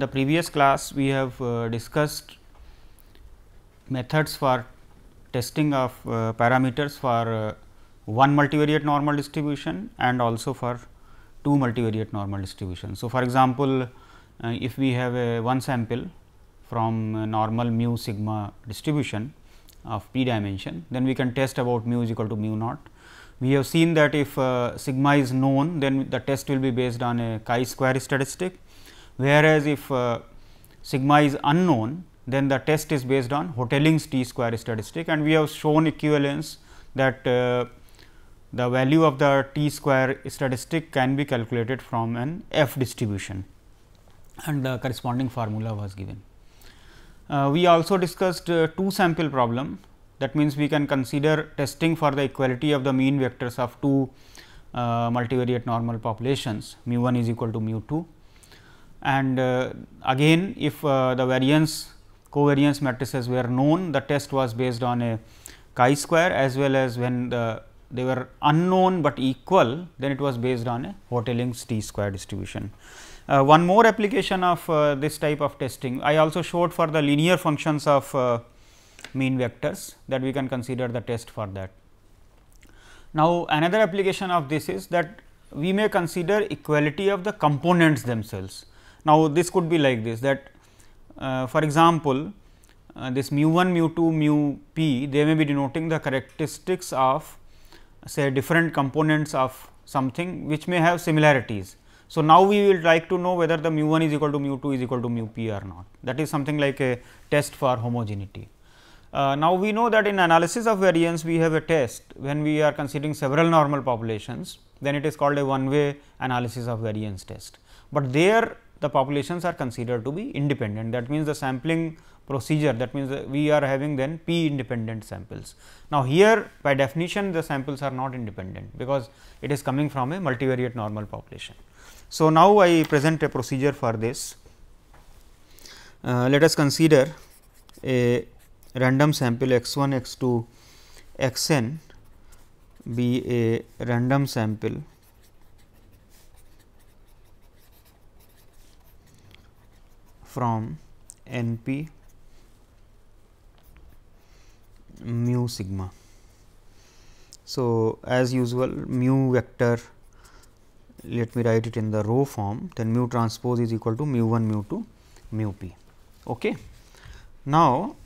the previous class we have uh, discussed methods for testing of uh, parameters for uh, one multivariate normal distribution and also for two multivariate normal distribution. So, for example, uh, if we have a one sample from uh, normal mu sigma distribution of p dimension, then we can test about mu is equal to mu naught. We have seen that if uh, sigma is known, then the test will be based on a chi square statistic whereas if uh, sigma is unknown then the test is based on Hotelling's t square statistic and we have shown equivalence that uh, the value of the t square statistic can be calculated from an f distribution and the corresponding formula was given. Uh, we also discussed uh, two sample problem that means, we can consider testing for the equality of the mean vectors of two uh, multivariate normal populations mu 1 is equal to mu 2 and uh, again if uh, the variance covariance matrices were known the test was based on a chi square as well as when the, they were unknown but equal then it was based on a Hotelling's t square distribution. Uh, one more application of uh, this type of testing I also showed for the linear functions of uh, mean vectors that we can consider the test for that. Now, another application of this is that we may consider equality of the components themselves. Now, this could be like this that uh, for example, uh, this mu 1, mu 2, mu p they may be denoting the characteristics of say different components of something which may have similarities. So, now we will like to know whether the mu 1 is equal to mu 2 is equal to mu p or not that is something like a test for homogeneity. Uh, now, we know that in analysis of variance we have a test when we are considering several normal populations then it is called a one way analysis of variance test, but there the populations are considered to be independent. That means, the sampling procedure that means, we are having then p independent samples. Now, here by definition the samples are not independent because it is coming from a multivariate normal population. So, now I present a procedure for this. Uh, let us consider a random sample x 1, x 2, x n be a random sample from NP mu sigma. So, as usual mu vector let me write it in the row form then mu transpose is equal to mu 1 mu 2 mu p. Okay. Now,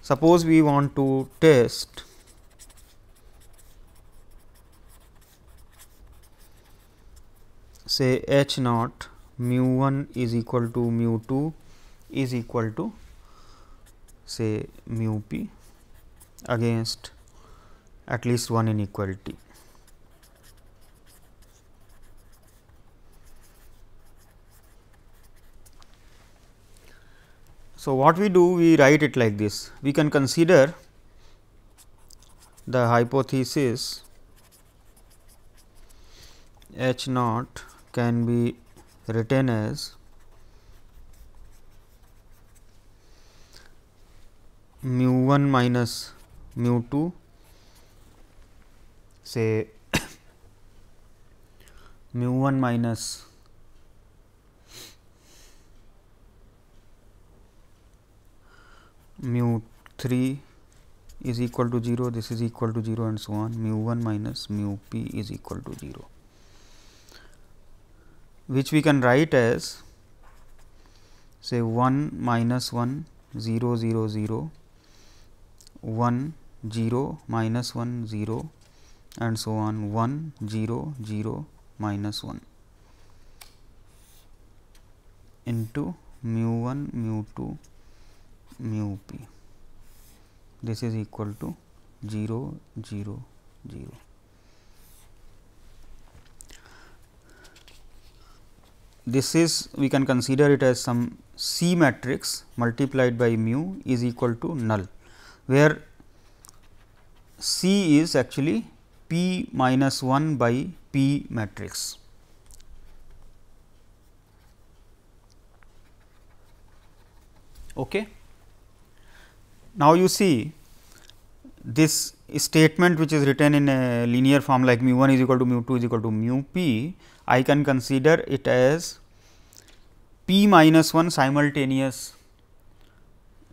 suppose we want to test say h naught mu 1 is equal to mu 2 is equal to say mu p against at least one inequality. So, what we do we write it like this we can consider the hypothesis H naught can be written as mu 1 minus mu 2 say mu 1 minus mu 3 is equal to 0 this is equal to 0 and so on mu 1 minus mu p is equal to 0 which we can write as say 1 minus 1 0 0 0 1 0 minus 1 0 and so on 1 0 0 minus 1 into mu 1 mu 2 mu p this is equal to 0 0 0 this is we can consider it as some C matrix multiplied by mu is equal to null, where C is actually P minus 1 by P matrix. Okay. Now, you see this statement which is written in a linear form like mu 1 is equal to mu 2 is equal to mu p I can consider it as p minus 1 simultaneous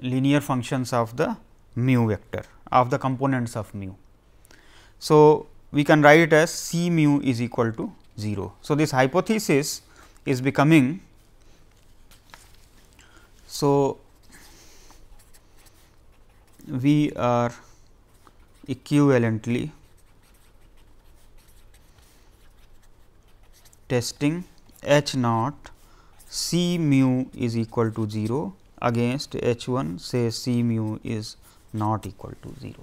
linear functions of the mu vector of the components of mu. So, we can write it as c mu is equal to 0. So, this hypothesis is becoming so we are equivalently testing H naught C mu is equal to 0 against H 1 say C mu is not equal to 0.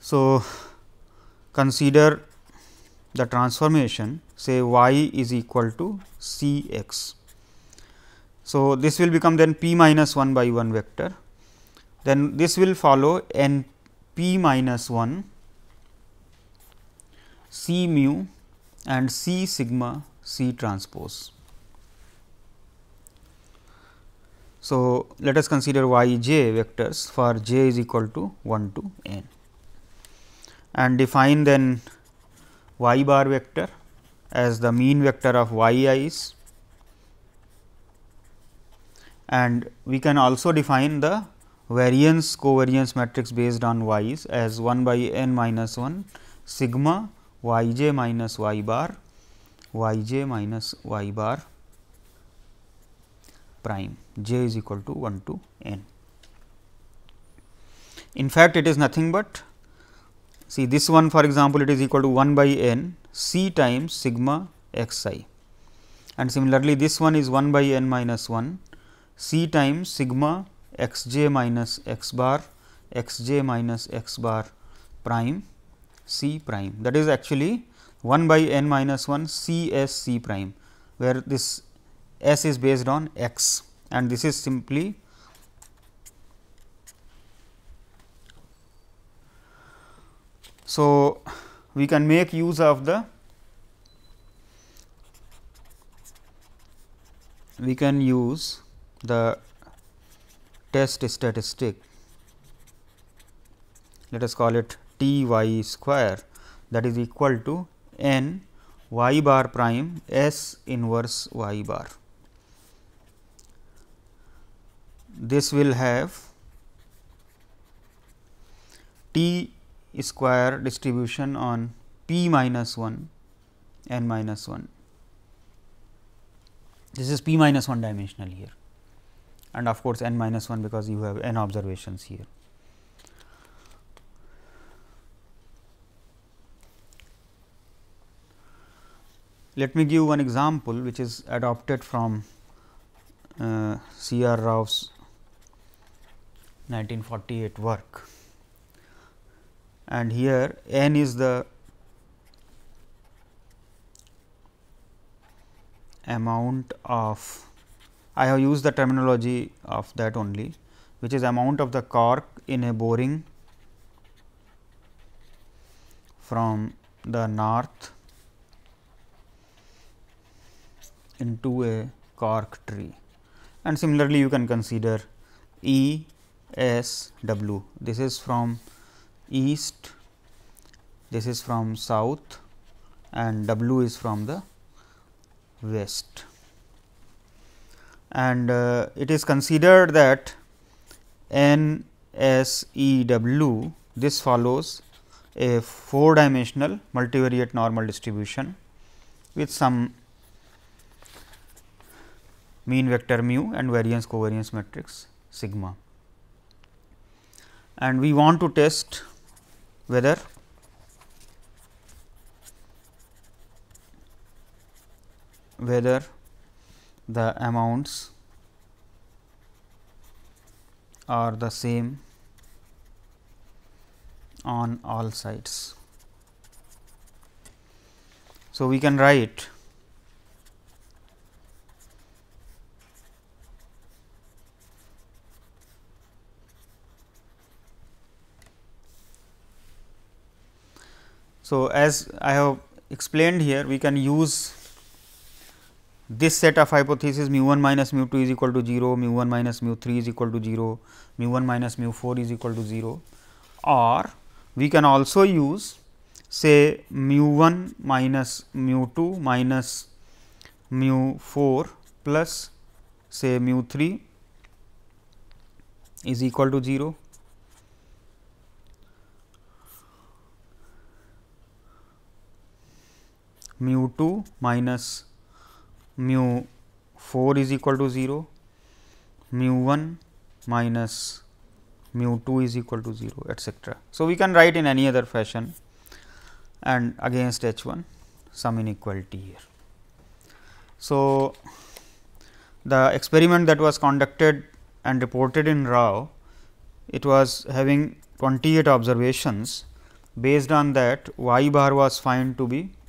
So, consider the transformation say y is equal to C x. So, this will become then p minus 1 by 1 vector then this will follow n p minus 1 C mu and C sigma C transpose. So, let us consider y j vectors for j is equal to 1 to n and define then y bar vector as the mean vector of y i's and we can also define the variance covariance matrix based on y's as 1 by n minus 1 sigma yj minus y bar yj minus y bar prime j is equal to 1 to n. In fact, it is nothing but see this one for example, it is equal to 1 by n c times sigma x i and similarly, this one is 1 by n minus 1 c times sigma x j minus x bar x j minus x bar prime C prime that is actually 1 by n minus 1 C S C prime where this S is based on x and this is simply So, we can make use of the we can use the test statistic let us call it t y square that is equal to n y bar prime S inverse y bar. This will have t square distribution on p minus 1 n minus 1. This is p minus 1 dimensional here and of course, n minus 1 because you have n observations here. Let me give one example which is adopted from uh, C. R. Rao's 1948 work and here n is the amount of I have used the terminology of that only which is amount of the cork in a boring from the north into a cork tree and similarly you can consider E S W this is from east this is from south and W is from the west and uh, it is considered that N S E W this follows a four dimensional multivariate normal distribution with some mean vector mu and variance covariance matrix sigma. And we want to test whether whether the amounts are the same on all sides. So, we can write So, as I have explained here we can use this set of hypothesis mu 1 minus mu 2 is equal to 0, mu 1 minus mu 3 is equal to 0, mu 1 minus mu 4 is equal to 0 or we can also use say mu 1 minus mu 2 minus mu 4 plus say mu 3 is equal to 0 mu 2 minus mu 4 is equal to 0, mu 1 minus mu 2 is equal to 0 etc. So, we can write in any other fashion and against H 1 some inequality here. So, the experiment that was conducted and reported in Rao, it was having 28 observations based on that y bar was found to be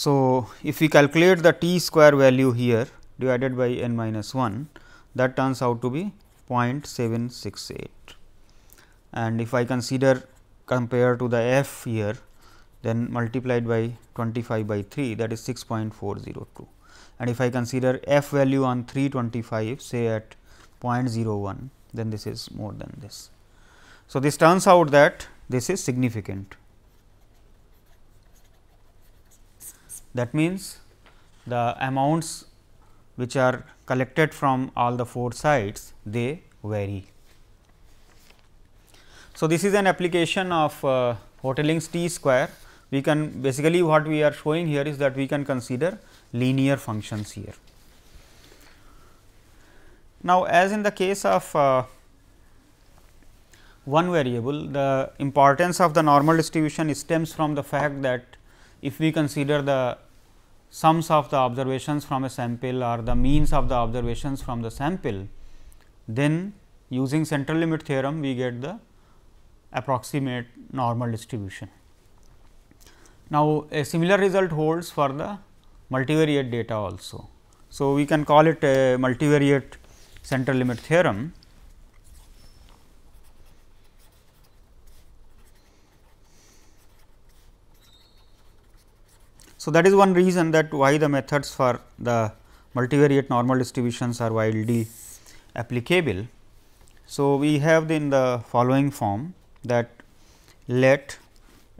So, if we calculate the t square value here divided by n minus 1 that turns out to be 0.768 and if I consider compare to the f here then multiplied by 25 by 3 that is 6.402 and if I consider f value on 325 say at 0.01 then this is more than this. So, this turns out that this is significant That means, the amounts which are collected from all the four sides they vary. So, this is an application of uh, t square we can basically what we are showing here is that we can consider linear functions here. Now, as in the case of uh, one variable the importance of the normal distribution stems from the fact that if we consider the sums of the observations from a sample or the means of the observations from the sample, then using central limit theorem we get the approximate normal distribution. Now, a similar result holds for the multivariate data also. So, we can call it a multivariate central limit theorem So, that is one reason that why the methods for the multivariate normal distributions are widely applicable. So, we have in the following form that let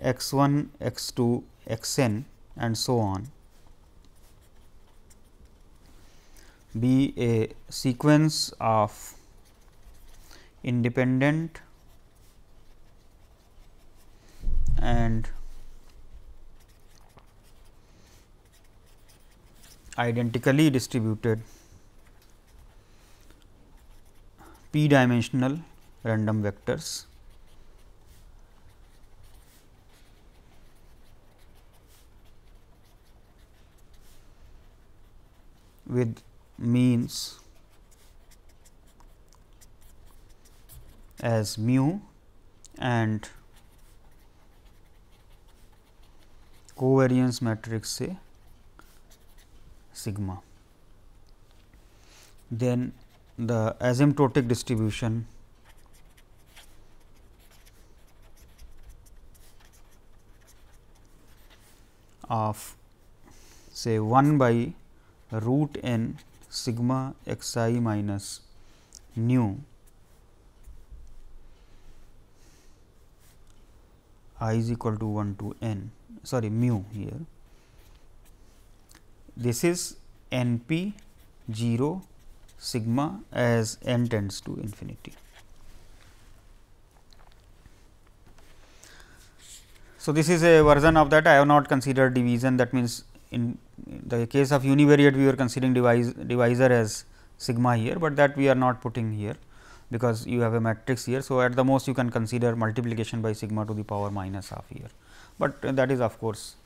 x 1, x 2, x n and so on be a sequence of independent and identically distributed p dimensional random vectors with means as mu and covariance matrix से sigma. Then the asymptotic distribution of say 1 by root n sigma x i minus nu i is equal to 1 to n sorry mu here this is NP 0 sigma as n tends to infinity. So, this is a version of that I have not considered division that means, in the case of univariate we were considering divisor as sigma here, but that we are not putting here because you have a matrix here. So, at the most you can consider multiplication by sigma to the power minus half here, but that is of course,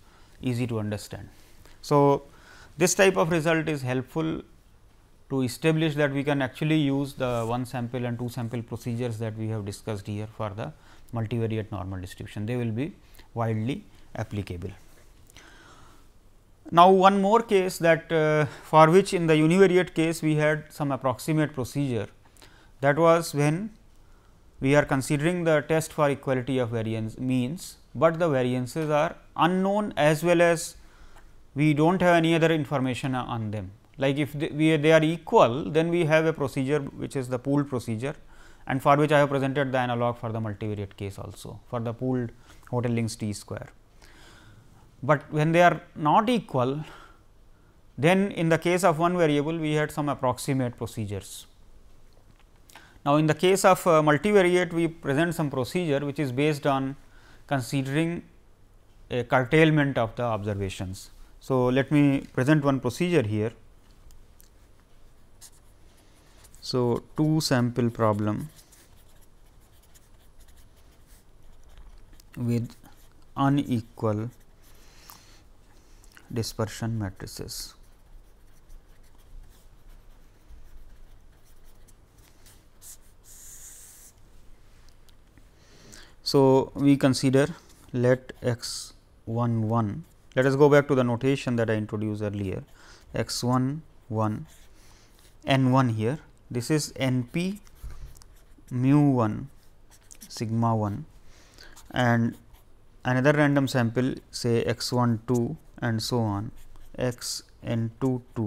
easy to understand. So, this type of result is helpful to establish that we can actually use the one sample and two sample procedures that we have discussed here for the multivariate normal distribution. They will be widely applicable. Now, one more case that uh, for which in the univariate case we had some approximate procedure that was when we are considering the test for equality of variance means, but the variances are unknown as well as we do not have any other information on them. Like if they, we, they are equal, then we have a procedure which is the pooled procedure and for which I have presented the analog for the multivariate case also for the pooled Hotelling's T square. But when they are not equal, then in the case of one variable, we had some approximate procedures. Now, in the case of uh, multivariate, we present some procedure which is based on considering a curtailment of the observations. So, let me present one procedure here. So, two sample problem with unequal dispersion matrices. So, we consider let x 1 1 let us go back to the notation that I introduced earlier x 1 1 n 1 here this is n p mu 1 sigma 1 and another random sample say x 1 2 and so on x n 2 2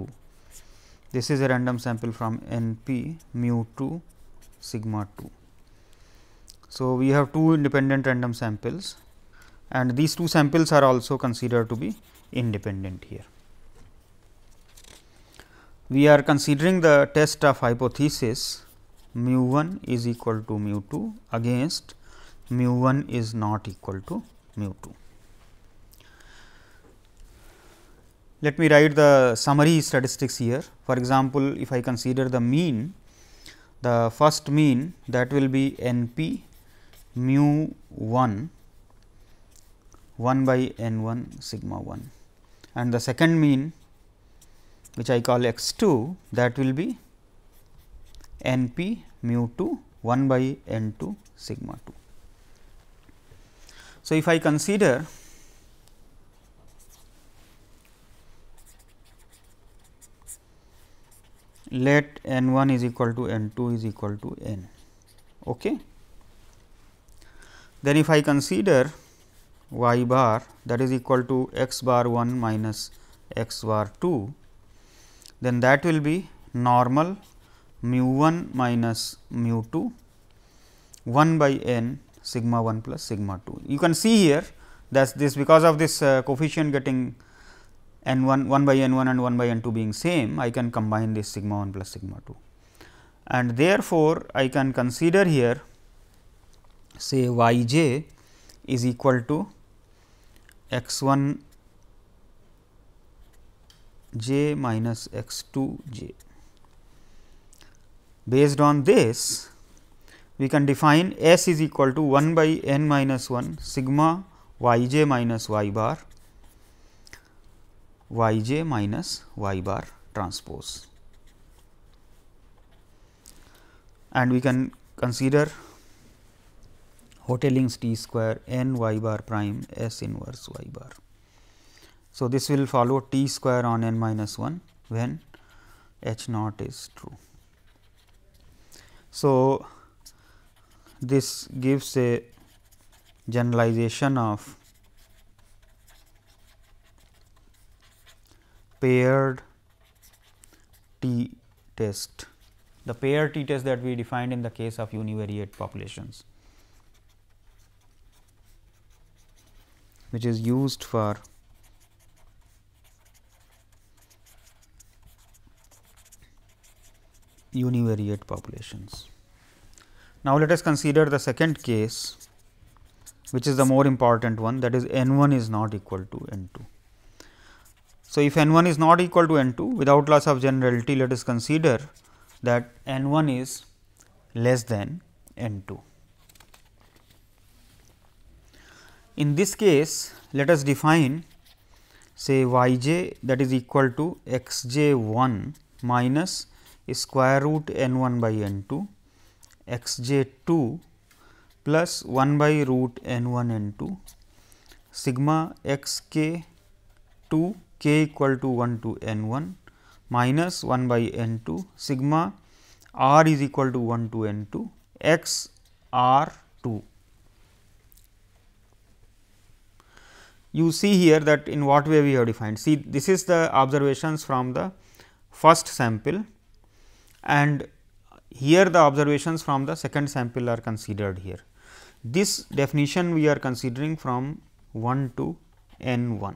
this is a random sample from n p mu 2 sigma 2. So, we have two independent random samples and these two samples are also considered to be independent here. We are considering the test of hypothesis mu 1 is equal to mu 2 against mu 1 is not equal to mu 2. Let me write the summary statistics here. For example, if I consider the mean, the first mean that will be n p mu 1 1 by n 1 sigma 1 and the second mean which I call x 2 that will be n p mu 2 1 by n 2 sigma 2. So, if I consider let n 1 is equal to n 2 is equal to n. Okay. Then if I consider y bar that is equal to x bar 1 minus x bar 2, then that will be normal mu 1 minus mu 2 1 by n sigma 1 plus sigma 2. You can see here that this because of this uh, coefficient getting n 1 1 by n 1 and 1 by n 2 being same, I can combine this sigma 1 plus sigma 2. And therefore, I can consider here say y j is equal to x 1 j minus x 2 j. Based on this, we can define S is equal to 1 by n minus 1 sigma y j minus y bar y j minus y bar transpose. And we can consider Hotelling's T square n y bar prime S inverse y bar. So, this will follow T square on n minus 1 when H naught is true. So, this gives a generalization of paired t test, the paired t test that we defined in the case of univariate populations. which is used for univariate populations. Now, let us consider the second case which is the more important one that is n 1 is not equal to n 2. So, if n 1 is not equal to n 2 without loss of generality let us consider that n 1 is less than n 2. In this case, let us define say y j that is equal to x j 1 minus square root n 1 by n 2 x j 2 plus 1 by root n 1 n 2 sigma x k 2 k equal to 1 to n 1 minus 1 by n 2 sigma r is equal to 1 to n 2 x r 2 you see here that in what way we have defined. See this is the observations from the first sample and here the observations from the second sample are considered here. This definition we are considering from 1 to n 1.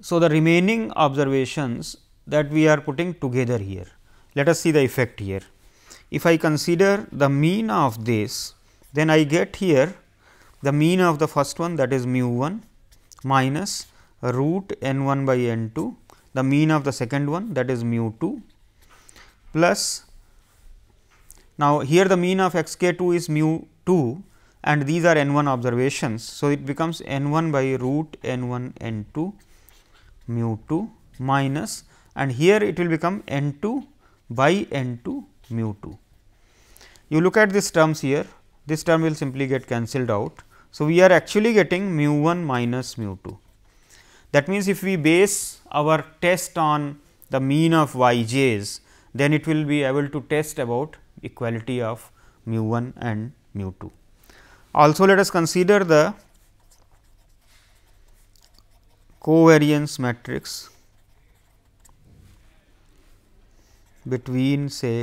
So, the remaining observations that we are putting together here. Let us see the effect here. If I consider the mean of this, then I get here the mean of the first one that is mu 1 minus root n 1 by n 2, the mean of the second one that is mu 2 plus now, here the mean of x k 2 is mu 2 and these are n 1 observations. So, it becomes n 1 by root n 1 n 2 mu 2 minus and here it will become n 2 by n 2 mu 2. You look at these terms here, this term will simply get cancelled out so, we are actually getting mu 1 minus mu 2. That means, if we base our test on the mean of y j's, then it will be able to test about equality of mu 1 and mu 2. Also, let us consider the covariance matrix between say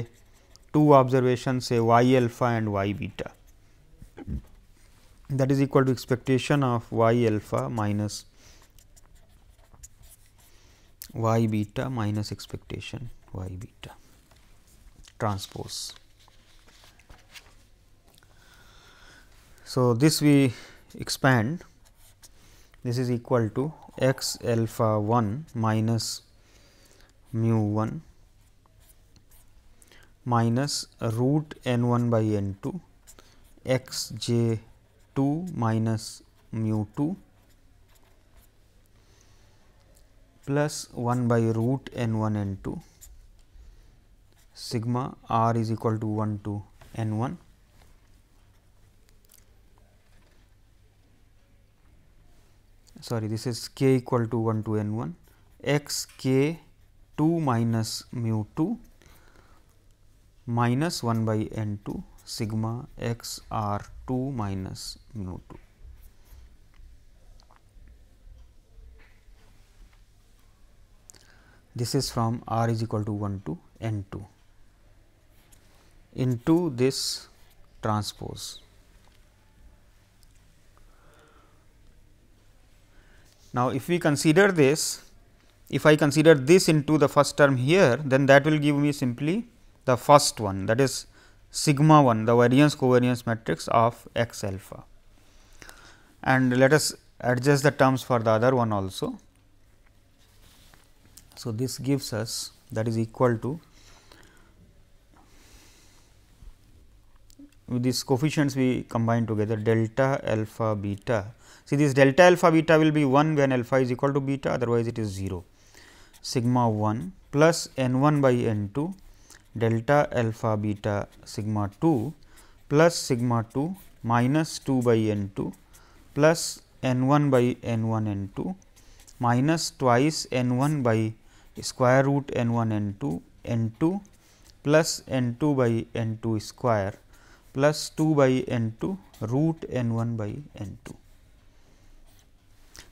two observations say y alpha and y beta that is equal to expectation of y alpha minus y beta minus expectation y beta transpose. So, this we expand this is equal to x alpha 1 minus mu 1 minus root n 1 by n 2 x j 2 minus mu 2 plus 1 by root n 1 n 2 sigma r is equal to 1 to n 1. sorry this is k equal to 1 to n 1 x k 2 minus mu 2 minus 1 by n 2 sigma x r 2 minus mu 2. This is from r is equal to 1 to n 2 into this transpose. Now, if we consider this, if I consider this into the first term here, then that will give me simply the first one that is sigma 1 the variance covariance matrix of x alpha. And let us adjust the terms for the other one also. So, this gives us that is equal to these coefficients we combine together delta alpha beta. See this delta alpha beta will be 1 when alpha is equal to beta otherwise it is 0 sigma 1 plus n 1 by n 2 delta alpha beta sigma 2 plus sigma 2 minus 2 by n 2 plus n 1 by n 1 n 2 minus twice n 1 by square root n 1 n 2 n 2 plus n 2 by n 2 square plus 2 by n 2 root n 1 by n 2.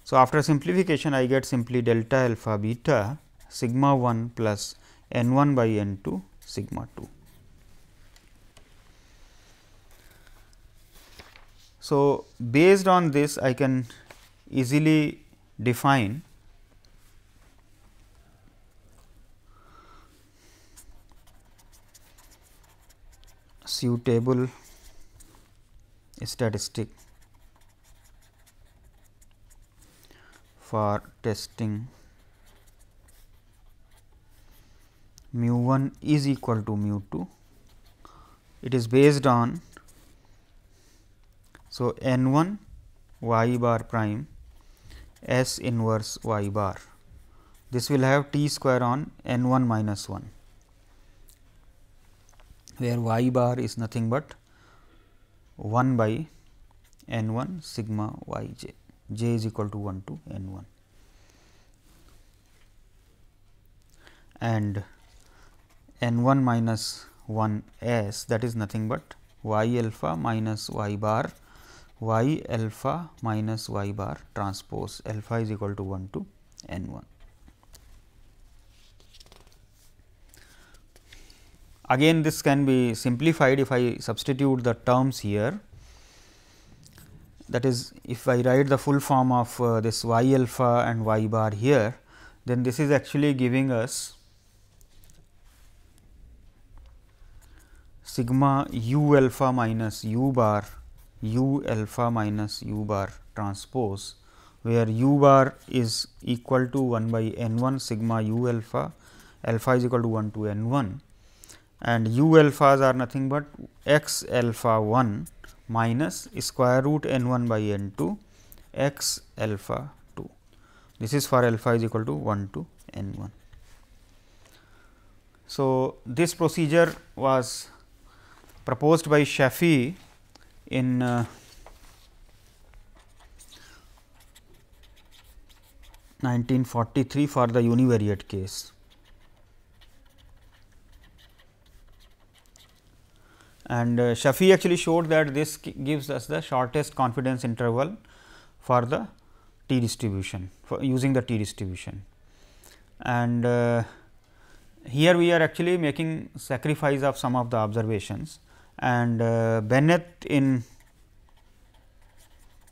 So, after simplification I get simply delta alpha beta sigma 1 plus n 1 by n 2 sigma 2. So, based on this I can easily define suitable statistic for testing mu 1 is equal to mu 2. It is based on so n 1 y bar prime S inverse y bar. This will have t square on n 1 minus 1, where y bar is nothing but 1 by n 1 sigma y j, j is equal to 1 to n 1. And n 1 minus 1 s that is nothing but y alpha minus y bar y alpha minus y bar transpose alpha is equal to 1 to n 1. Again this can be simplified if I substitute the terms here that is if I write the full form of uh, this y alpha and y bar here then this is actually giving us sigma u alpha minus u bar u alpha minus u bar transpose where u bar is equal to 1 by n 1 sigma u alpha alpha is equal to 1 to n 1 and u alphas are nothing but x alpha 1 minus square root n 1 by n 2 x alpha 2. This is for alpha is equal to 1 to n 1. So, this procedure was proposed by Shafi in uh, 1943 for the univariate case. And uh, Shafi actually showed that this gives us the shortest confidence interval for the t distribution for using the t distribution. And uh, here we are actually making sacrifice of some of the observations and uh, Bennett in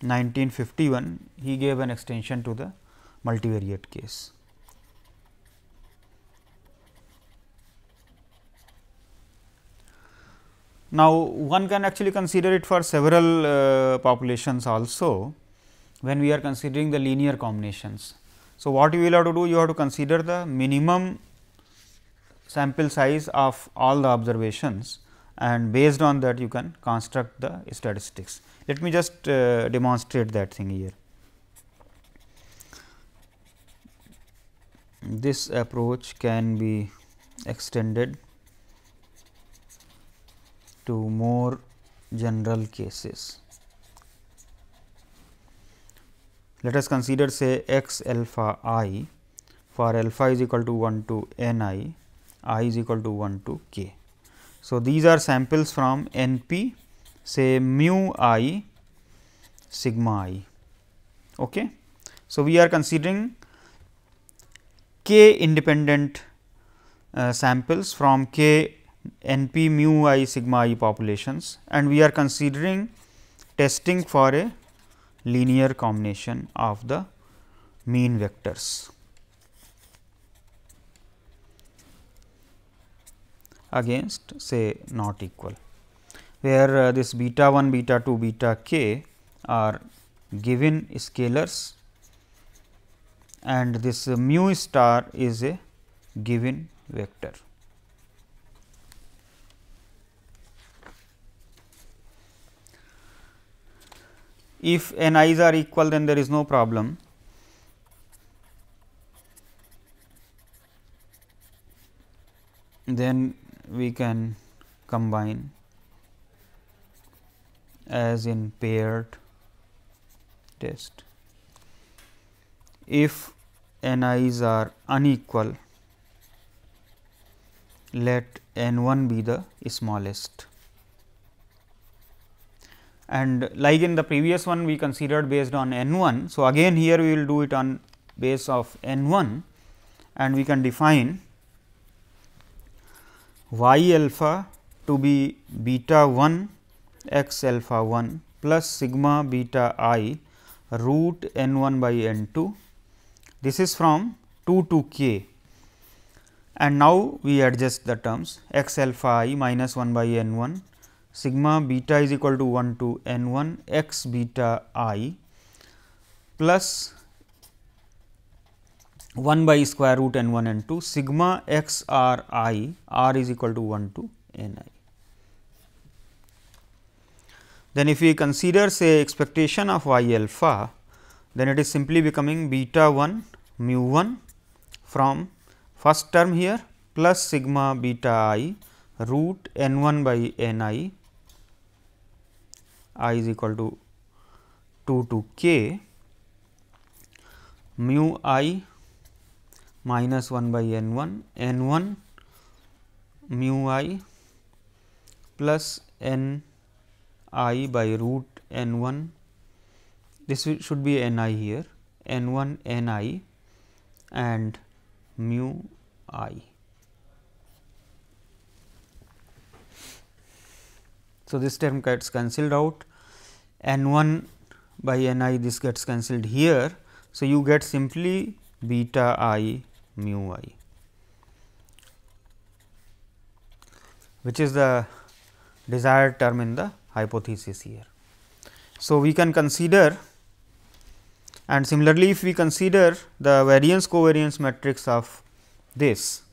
1951 he gave an extension to the multivariate case. Now, one can actually consider it for several uh, populations also when we are considering the linear combinations. So, what you will have to do? You have to consider the minimum sample size of all the observations and based on that you can construct the statistics. Let me just uh, demonstrate that thing here. This approach can be extended to more general cases. Let us consider say x alpha i for alpha is equal to 1 to n i, i is equal to 1 to k. So, these are samples from NP say mu i sigma i. Okay. So, we are considering k independent uh, samples from k NP mu i sigma i populations and we are considering testing for a linear combination of the mean vectors. against say not equal, where uh, this beta 1, beta 2, beta k are given scalars and this uh, mu star is a given vector. If n i's are equal then there is no problem, then we can combine as in paired test. If ni's are unequal, let n 1 be the smallest. And like in the previous one we considered based on n 1. So, again here we will do it on base of n 1 and we can define y alpha to be beta 1 x alpha 1 plus sigma beta i root n 1 by n 2. This is from 2 to k and now we adjust the terms x alpha i minus 1 by n 1 sigma beta is equal to 1 to n 1 x beta i plus 1 by square root n 1 n 2 sigma x r i r is equal to 1 to n i. Then if we consider say expectation of y alpha, then it is simply becoming beta 1 mu 1 from first term here plus sigma beta i root n 1 by n i i is equal to 2 to k mu i minus 1 by n 1 n 1 mu i plus n i by root n 1 this should be n i here n 1 n i and mu i. So, this term gets cancelled out n 1 by n i this gets cancelled here. So, you get simply beta i mu i which is the desired term in the hypothesis here. So, we can consider and similarly, if we consider the variance covariance matrix of this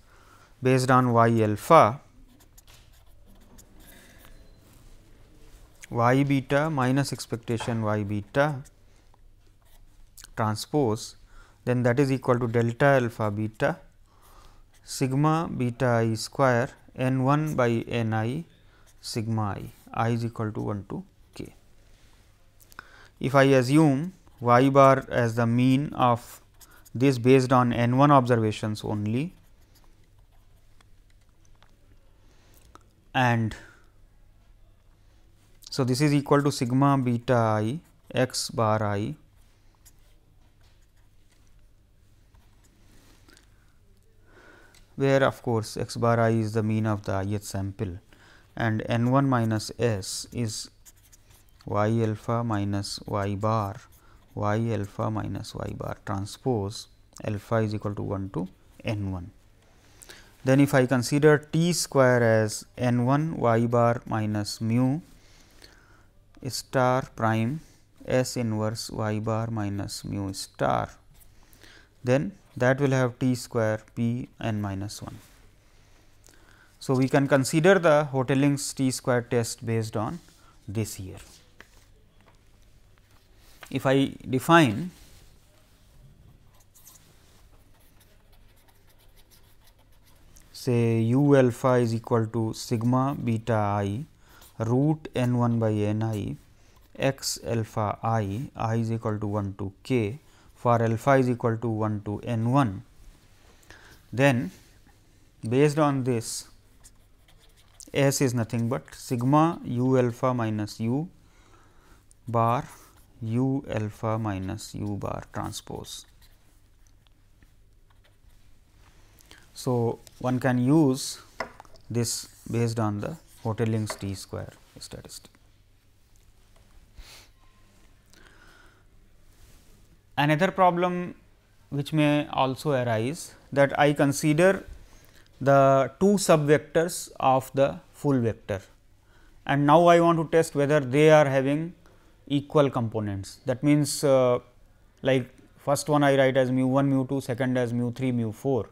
based on y alpha, y beta minus expectation y beta transpose then that is equal to delta alpha beta sigma beta i square n 1 by n i sigma i i is equal to 1 to k. If I assume y bar as the mean of this based on n 1 observations only and so this is equal to sigma beta i x bar i where of course x bar i is the mean of the ith sample and n 1 minus s is y alpha minus y bar y alpha minus y bar transpose alpha is equal to 1 to n 1. Then if I consider t square as n 1 y bar minus mu star prime s inverse y bar minus mu star, then that will have t square p n minus 1. So, we can consider the Hotelling's t square test based on this here. If I define say u alpha is equal to sigma beta i root n 1 by n i x alpha i i is equal to 1 to k for alpha is equal to 1 to n 1. Then based on this S is nothing but sigma u alpha minus u bar u alpha minus u bar transpose. So, one can use this based on the Hotelling's t square statistic. Another problem which may also arise that I consider the two subvectors of the full vector and now I want to test whether they are having equal components. That means, uh, like first one I write as mu 1 mu 2, second as mu 3 mu 4,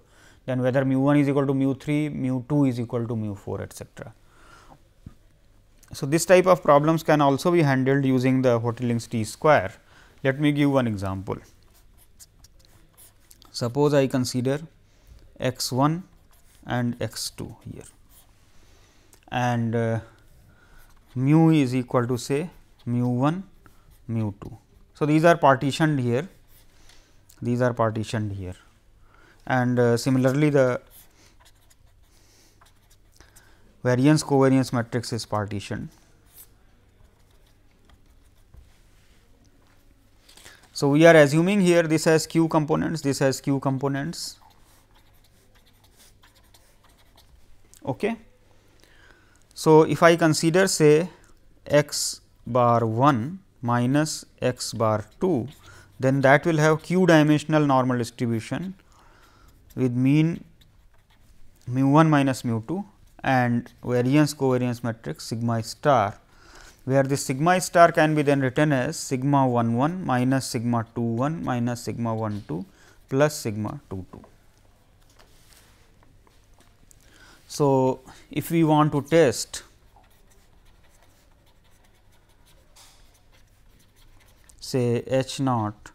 then whether mu 1 is equal to mu 3, mu 2 is equal to mu 4 etc. So, this type of problems can also be handled using the Hotelling's t square let me give one example. Suppose I consider x 1 and x 2 here and uh, mu is equal to say mu 1 mu 2. So, these are partitioned here, these are partitioned here and uh, similarly the variance covariance matrix is partitioned So, we are assuming here this has q components, this has q components. Okay. So, if I consider say x bar 1 minus x bar 2, then that will have q dimensional normal distribution with mean mu 1 minus mu 2 and variance covariance matrix sigma star where the sigma star can be then written as sigma 1 1 minus sigma 2 1 minus sigma 1 2 plus sigma 2 2. So, if we want to test say h naught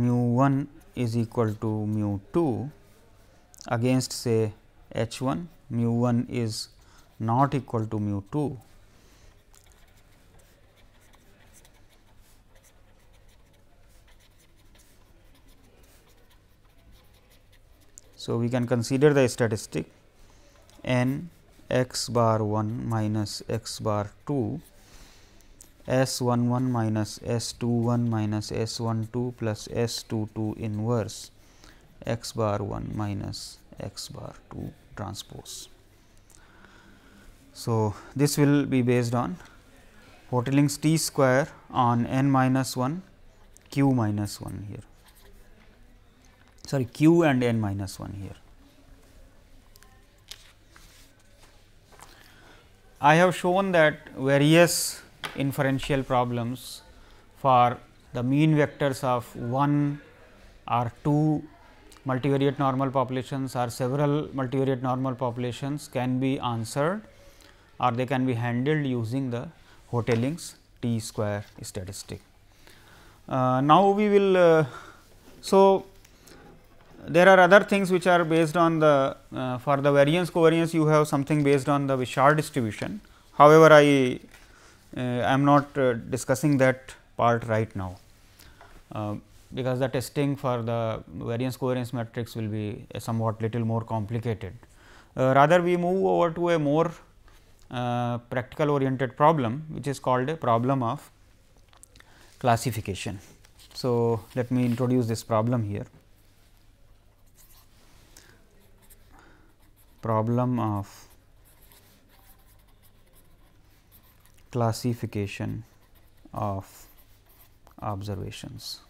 mu 1 is equal to mu 2 against say h 1 mu 1 is not equal to mu 2 So, we can consider the statistic n x bar 1 minus x bar 2 S 1 1 minus S 2 1 minus S 1 2 plus S 2 2 inverse x bar 1 minus x bar 2 transpose. So, this will be based on Hotelling's t square on n minus 1 q minus 1 here sorry q and n minus 1 here. I have shown that various inferential problems for the mean vectors of 1 or 2 multivariate normal populations or several multivariate normal populations can be answered or they can be handled using the Hotelling's t square statistic. Uh, now, we will uh, so there are other things which are based on the uh, for the variance covariance you have something based on the Bishar distribution. However, I uh, am not uh, discussing that part right now uh, because the testing for the variance covariance matrix will be somewhat little more complicated. Uh, rather we move over to a more uh, practical oriented problem which is called a problem of classification. So, let me introduce this problem here. problem of classification of observations.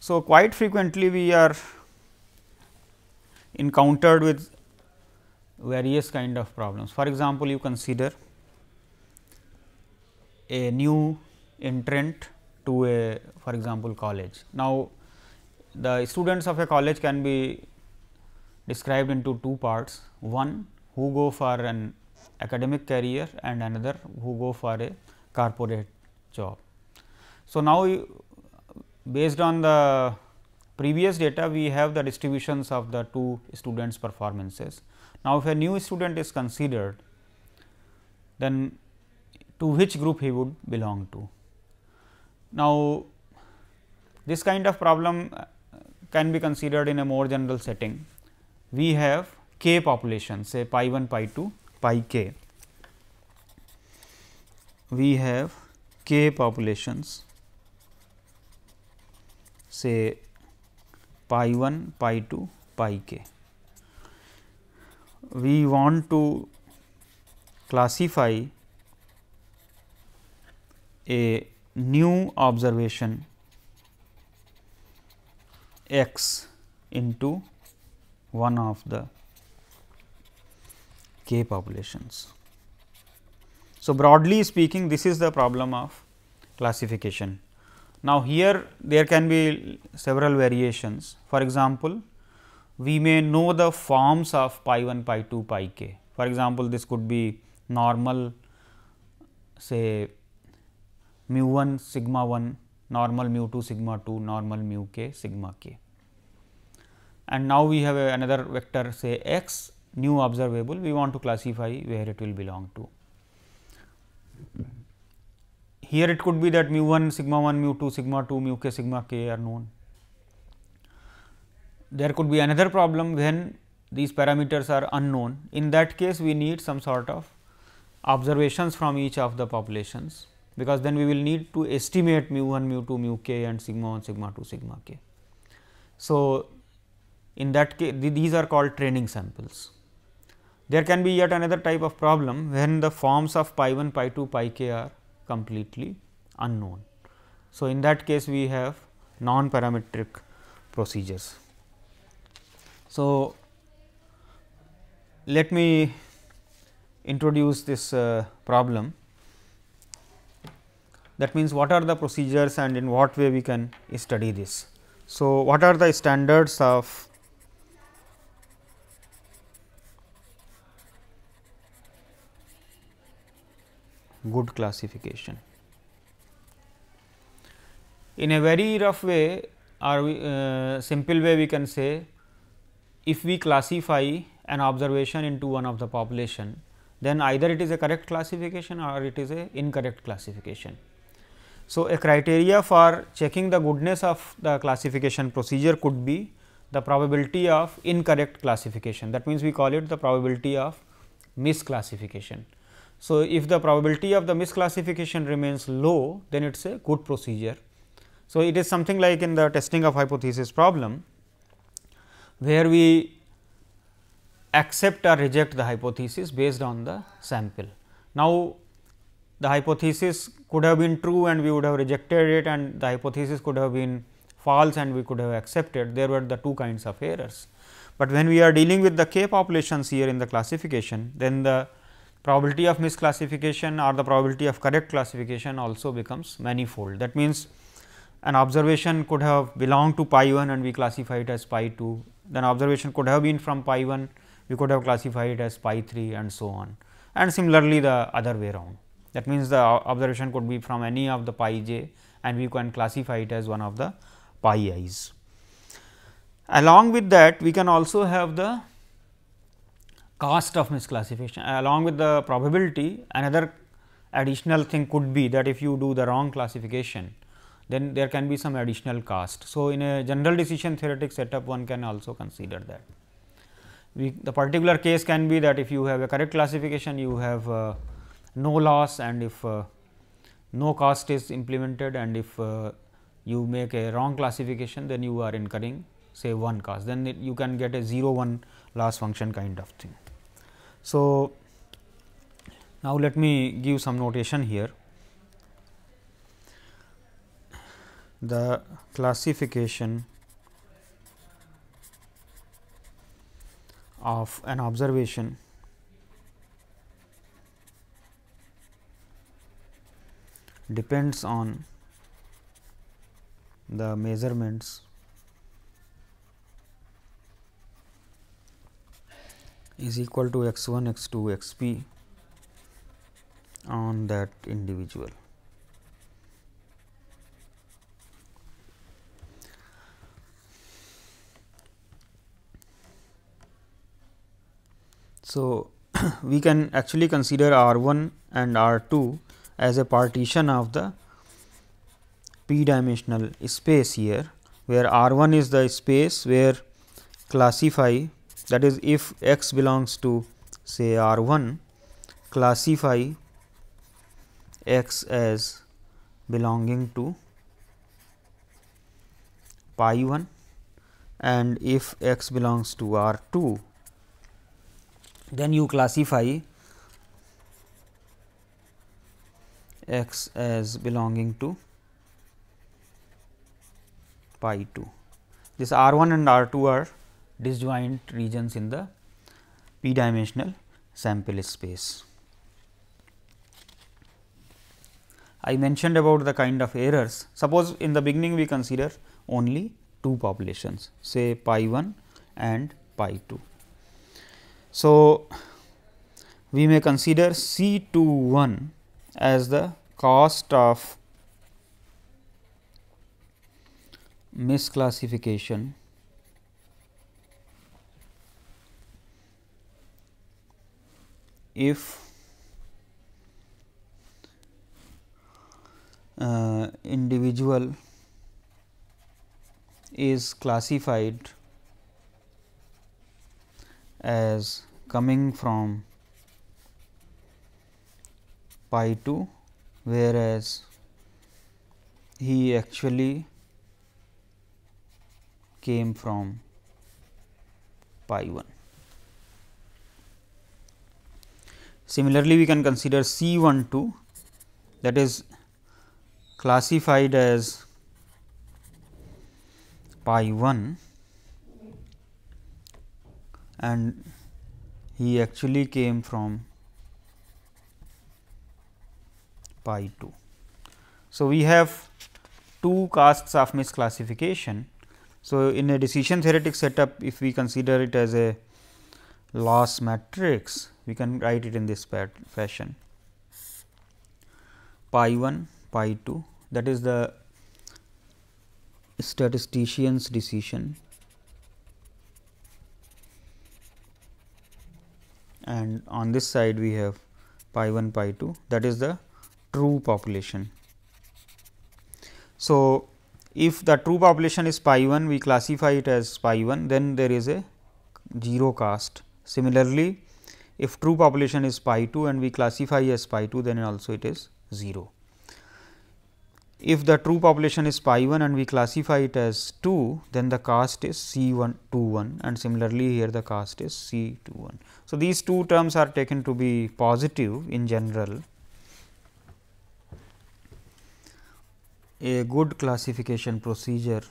So, quite frequently we are encountered with various kind of problems. For example, you consider a new entrant to a for example, college. Now, the students of a college can be described into two parts, one who go for an academic career and another who go for a corporate job. So, now based on the previous data we have the distributions of the two students performances. Now, if a new student is considered then to which group he would belong to. Now, this kind of problem can be considered in a more general setting. We have k population say pi 1, pi 2, pi k. We have k populations say pi 1, pi 2, pi k. We want to classify a new observation x into one of the k populations. So, broadly speaking this is the problem of classification. Now, here there can be several variations. For example, we may know the forms of pi 1, pi 2, pi k. For example, this could be normal say mu 1 sigma 1, normal mu 2 sigma 2, normal mu k sigma k and now we have another vector say x new observable we want to classify where it will belong to. Here it could be that mu 1 sigma 1 mu 2 sigma 2 mu k sigma k are known. There could be another problem when these parameters are unknown in that case we need some sort of observations from each of the populations because then we will need to estimate mu 1 mu 2 mu k and sigma 1 sigma 2 sigma k. So, in that case these are called training samples. There can be yet another type of problem when the forms of pi 1, pi 2, pi k are completely unknown. So, in that case we have non parametric procedures. So, let me introduce this uh, problem. That means, what are the procedures and in what way we can study this. So, what are the standards of good classification. In a very rough way or uh, simple way we can say if we classify an observation into one of the population then either it is a correct classification or it is a incorrect classification. So, a criteria for checking the goodness of the classification procedure could be the probability of incorrect classification that means, we call it the probability of misclassification. So, if the probability of the misclassification remains low, then it is a good procedure. So, it is something like in the testing of hypothesis problem, where we accept or reject the hypothesis based on the sample. Now, the hypothesis could have been true and we would have rejected it and the hypothesis could have been false and we could have accepted, there were the two kinds of errors. But when we are dealing with the k populations here in the classification, then the probability of misclassification or the probability of correct classification also becomes manifold. That means, an observation could have belonged to pi 1 and we classify it as pi 2, then observation could have been from pi 1, we could have classified it as pi 3 and so on and similarly the other way round. That means, the observation could be from any of the pi j and we can classify it as one of the pi i's. Along with that, we can also have the cost of misclassification uh, along with the probability another additional thing could be that if you do the wrong classification then there can be some additional cost. So, in a general decision theoretic setup one can also consider that. We, the particular case can be that if you have a correct classification you have uh, no loss and if uh, no cost is implemented and if uh, you make a wrong classification then you are incurring say one cost then it, you can get a 0 1 loss function kind of thing. So, now let me give some notation here. The classification of an observation depends on the measurements is equal to x 1 x 2 x p on that individual. So, we can actually consider R 1 and R 2 as a partition of the p dimensional space here, where R 1 is the space where classify that is if x belongs to say R 1 classify x as belonging to pi 1 and if x belongs to R 2 then you classify x as belonging to pi 2. This R 1 and R 2 are disjoint regions in the p dimensional sample space. I mentioned about the kind of errors. Suppose in the beginning we consider only two populations say pi 1 and pi 2. So, we may consider C 2 1 as the cost of misclassification if uh, individual is classified as coming from pi 2 whereas he actually came from pi 1 Similarly, we can consider C 1 2 that is classified as pi 1 and he actually came from pi 2. So, we have two casts of misclassification. So, in a decision theoretic setup if we consider it as a loss matrix we can write it in this fashion pi 1 pi 2 that is the statistician's decision and on this side we have pi 1 pi 2 that is the true population. So, if the true population is pi 1 we classify it as pi 1 then there is a 0 cost. Similarly, if true population is pi 2 and we classify as pi 2 then also it is 0. If the true population is pi 1 and we classify it as 2 then the cost is C 1 2 1 and similarly here the cost is C 2 1. So, these two terms are taken to be positive in general. A good classification procedure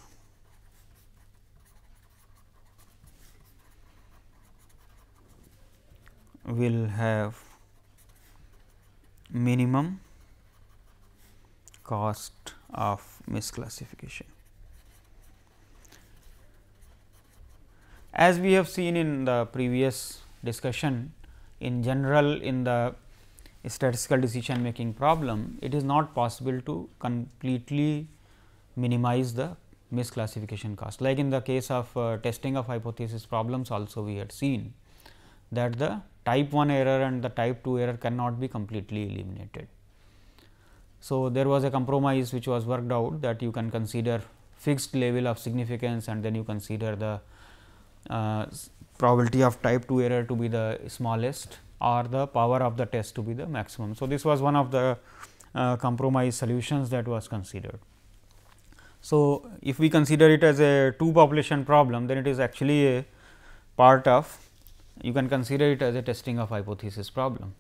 will have minimum cost of misclassification. As we have seen in the previous discussion, in general in the statistical decision making problem, it is not possible to completely minimize the misclassification cost. Like in the case of uh, testing of hypothesis problems also we had seen that the type 1 error and the type 2 error cannot be completely eliminated. So, there was a compromise which was worked out that you can consider fixed level of significance and then you consider the uh, probability of type 2 error to be the smallest or the power of the test to be the maximum. So, this was one of the uh, compromise solutions that was considered. So, if we consider it as a two population problem then it is actually a part of you can consider it as a testing of hypothesis problem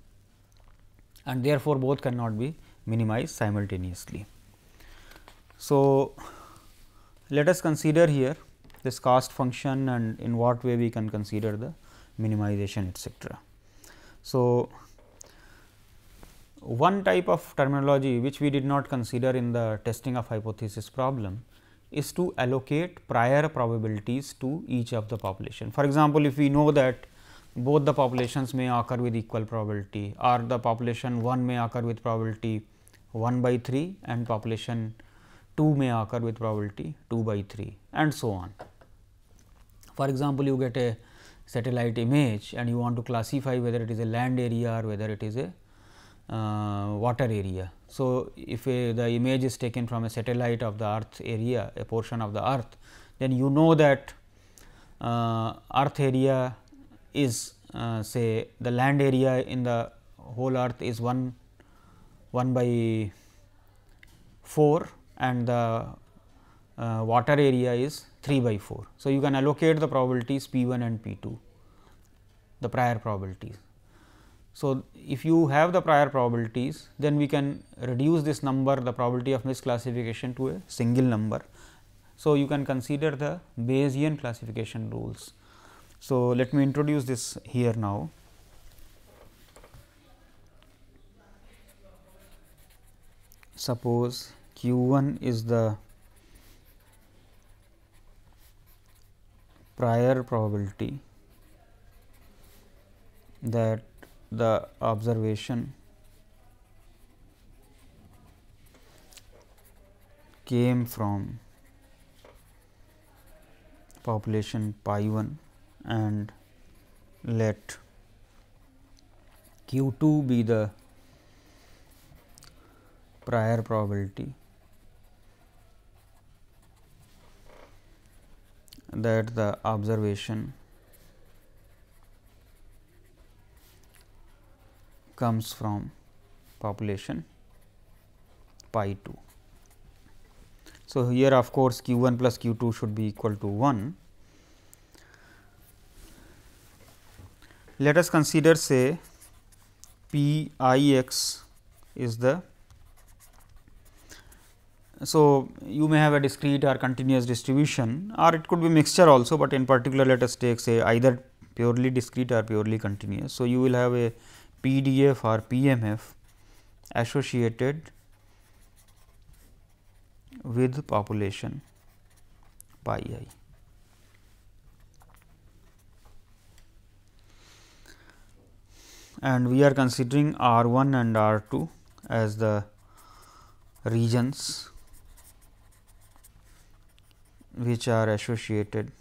and therefore, both cannot be minimized simultaneously. So, let us consider here this cost function and in what way we can consider the minimization etcetera. So, one type of terminology which we did not consider in the testing of hypothesis problem is to allocate prior probabilities to each of the population. For example, if we know that both the populations may occur with equal probability or the population 1 may occur with probability 1 by 3 and population 2 may occur with probability 2 by 3 and so on. For example, you get a satellite image and you want to classify whether it is a land area or whether it is a uh, water area. So, if a, the image is taken from a satellite of the earth area a portion of the earth then you know that uh, earth area is uh, say the land area in the whole earth is 1 1 by 4 and the uh, water area is 3 by 4. So, you can allocate the probabilities P 1 and P 2 the prior probabilities. So, if you have the prior probabilities then we can reduce this number the probability of misclassification to a single number. So, you can consider the Bayesian classification rules. So, let me introduce this here now. Suppose q 1 is the prior probability that the observation came from population pi 1 and let q 2 be the prior probability that the observation comes from population pi 2. So, here of course, q 1 plus q 2 should be equal to 1 let us consider say p i x is the so, you may have a discrete or continuous distribution or it could be mixture also, but in particular let us take say either purely discrete or purely continuous. So, you will have a PDF or PMF associated with population pi i. and we are considering R 1 and R 2 as the regions which are associated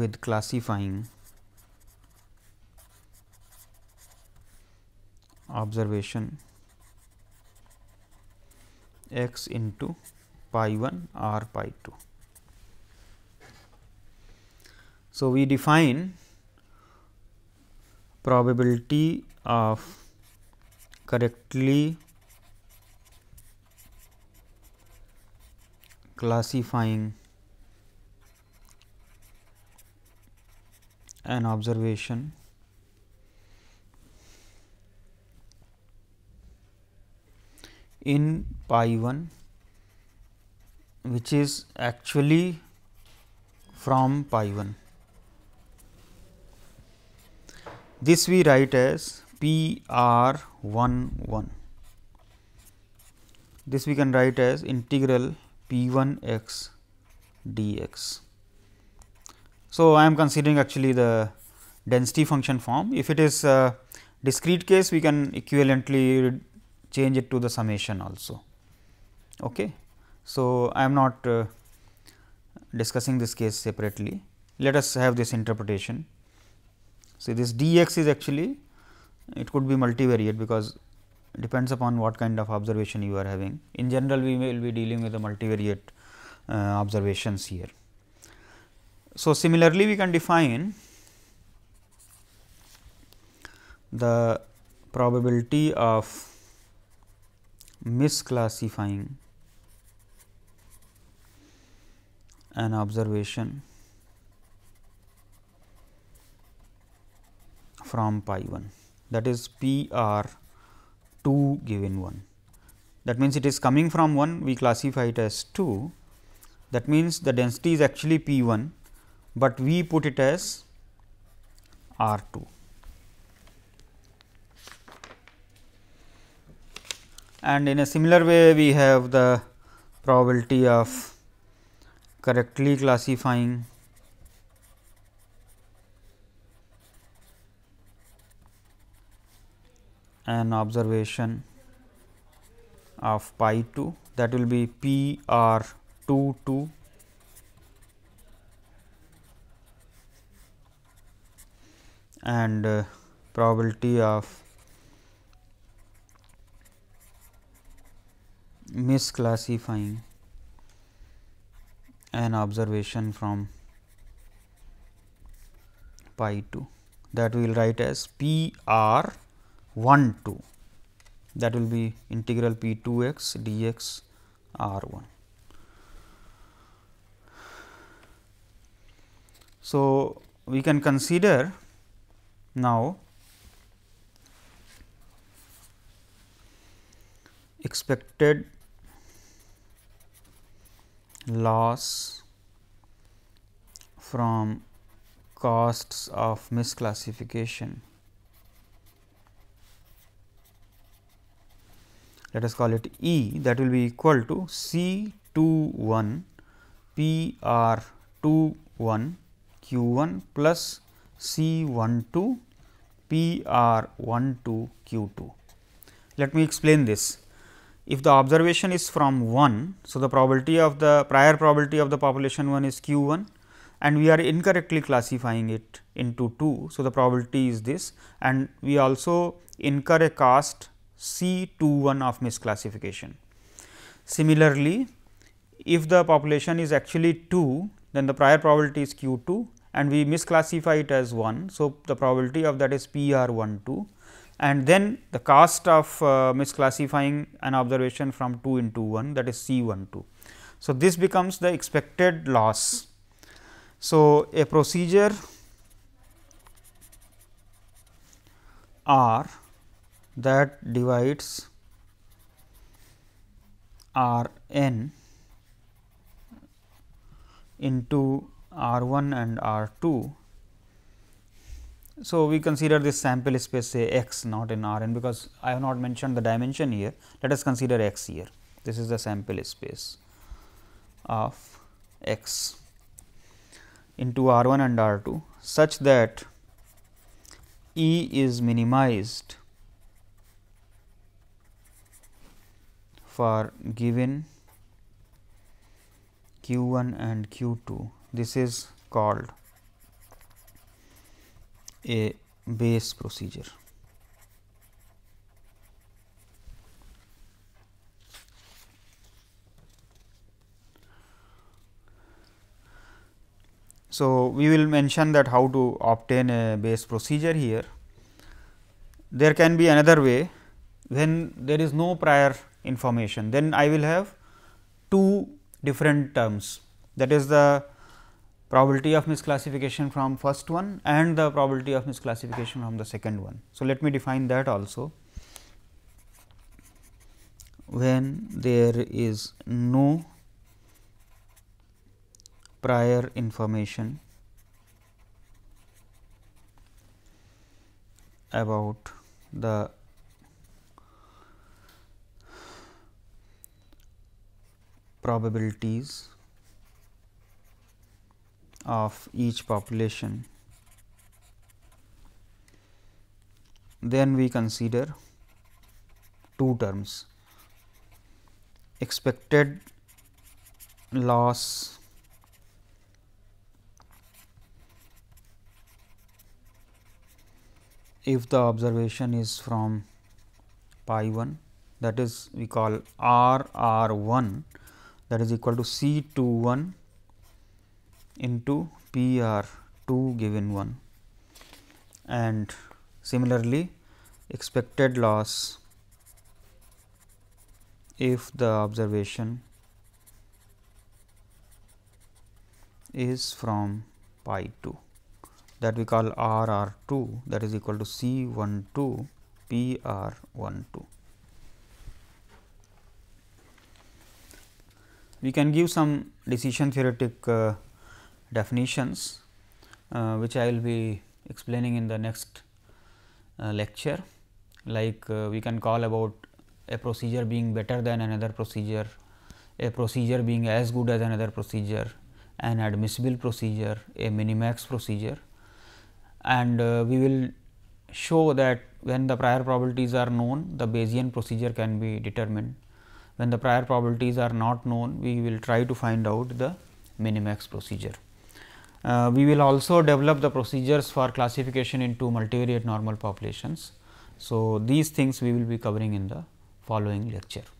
with classifying observation x into pi 1 or pi 2. So, we define probability of correctly classifying an observation in pi 1 which is actually from pi 1. This we write as P r 1 1. This we can write as integral P 1 x dx. So, I am considering actually the density function form. If it is discrete case, we can equivalently change it to the summation also. Okay. So, I am not uh, discussing this case separately. Let us have this interpretation. See this dx is actually it could be multivariate because depends upon what kind of observation you are having. In general we will be dealing with the multivariate uh, observations here. So, similarly we can define the probability of misclassifying an observation from pi 1 that is P r 2 given 1. That means, it is coming from 1 we classify it as 2 that means, the density is actually P 1, but we put it as R 2. And in a similar way we have the probability of correctly classifying an observation of pi 2 that will be P R 2 2 and uh, probability of misclassifying an observation from pi 2 that we will write as P R 1 2 that will be integral p 2 x dx r 1. So, we can consider now expected loss from costs of misclassification let us call it E that will be equal to C 2 1 P R 2 1 Q 1 plus C 1 2 P R 1 2 Q 2. Let me explain this. If the observation is from 1, so the probability of the prior probability of the population 1 is Q 1 and we are incorrectly classifying it into 2. So, the probability is this and we also incur a cost c two one of misclassification. Similarly, if the population is actually 2, then the prior probability is Q2 and we misclassify it as 1. So, the probability of that is one two, and then the cost of uh, misclassifying an observation from 2 into 1 that is one two. So, this becomes the expected loss. So, a procedure R that divides R n into R 1 and R 2. So, we consider this sample space say x not in R n because I have not mentioned the dimension here. Let us consider x here. This is the sample space of x into R 1 and R 2 such that E is minimized for given q 1 and q 2. This is called a base procedure. So, we will mention that how to obtain a base procedure here. There can be another way when there is no prior information. Then I will have two different terms that is the probability of misclassification from first one and the probability of misclassification from the second one. So, let me define that also when there is no prior information about the probabilities of each population. Then we consider two terms expected loss if the observation is from pi 1 that is we call r r 1 that is equal to C 2 1 into P R 2 given 1 and similarly expected loss if the observation is from pi 2 that we call R R 2 that is equal to C 1 2 P R 1 2. we can give some decision theoretic uh, definitions uh, which I will be explaining in the next uh, lecture like uh, we can call about a procedure being better than another procedure, a procedure being as good as another procedure, an admissible procedure, a minimax procedure and uh, we will show that when the prior probabilities are known the Bayesian procedure can be determined when the prior probabilities are not known, we will try to find out the minimax procedure. Uh, we will also develop the procedures for classification into multivariate normal populations. So, these things we will be covering in the following lecture.